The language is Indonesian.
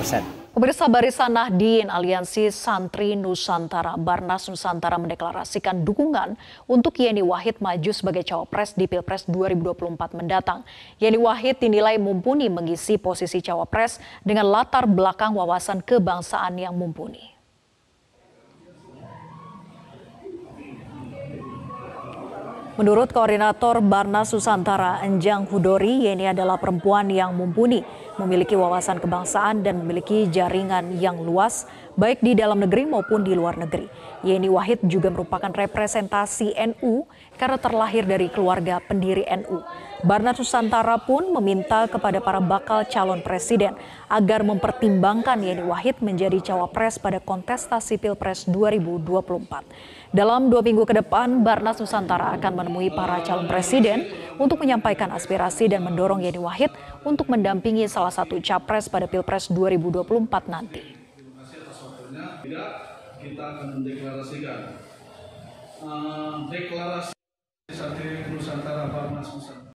persen. Pemirsa Barisan Nahdien Aliansi Santri Nusantara Barnas Nusantara mendeklarasikan dukungan untuk Yeni Wahid maju sebagai cawapres di Pilpres 2024 mendatang. Yeni Wahid dinilai mumpuni mengisi posisi cawapres dengan latar belakang wawasan kebangsaan yang mumpuni. Menurut koordinator Barnasusantara Susantara Enjang Hudori, Yeni adalah perempuan yang mumpuni, memiliki wawasan kebangsaan dan memiliki jaringan yang luas baik di dalam negeri maupun di luar negeri. Yeni Wahid juga merupakan representasi NU karena terlahir dari keluarga pendiri NU. Barnasusantara Susantara pun meminta kepada para bakal calon presiden agar mempertimbangkan Yeni Wahid menjadi cawapres pada kontestasi Pilpres 2024. Dalam dua minggu ke depan, Barnasusantara Susantara akan menemukan menemui para calon presiden untuk menyampaikan aspirasi dan mendorong Yeni Wahid untuk mendampingi salah satu capres pada Pilpres 2024 nanti. Kita akan mendeklarasikan eh, deklarasi Nusantara Farmas Nusantara.